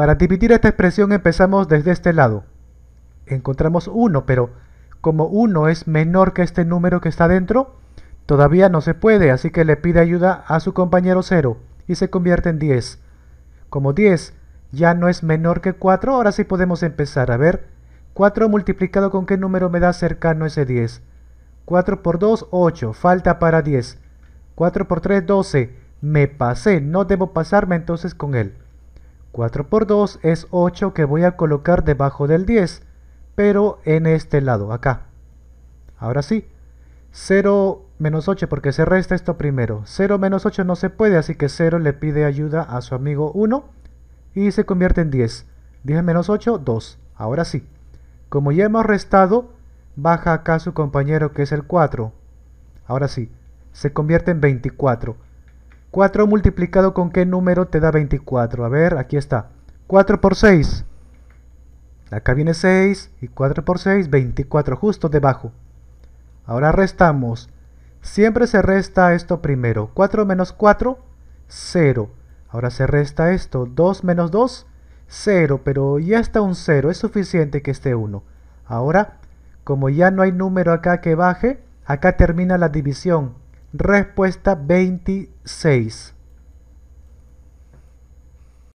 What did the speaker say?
Para dividir esta expresión empezamos desde este lado. Encontramos 1, pero como 1 es menor que este número que está dentro, todavía no se puede, así que le pide ayuda a su compañero 0 y se convierte en 10. Como 10 ya no es menor que 4, ahora sí podemos empezar. A ver, 4 multiplicado con qué número me da cercano ese 10. 4 por 2, 8, falta para 10. 4 por 3, 12, me pasé, no debo pasarme entonces con él. 4 por 2 es 8 que voy a colocar debajo del 10, pero en este lado, acá. Ahora sí, 0 menos 8 porque se resta esto primero. 0 menos 8 no se puede, así que 0 le pide ayuda a su amigo 1 y se convierte en 10. 10 menos 8, 2. Ahora sí, como ya hemos restado, baja acá su compañero que es el 4. Ahora sí, se convierte en 24. 4 multiplicado con qué número te da 24. A ver, aquí está. 4 por 6. Acá viene 6 y 4 por 6, 24, justo debajo. Ahora restamos. Siempre se resta esto primero. 4 menos 4, 0. Ahora se resta esto. 2 menos 2, 0. Pero ya está un 0. Es suficiente que esté 1. Ahora, como ya no hay número acá que baje, acá termina la división. Respuesta 26.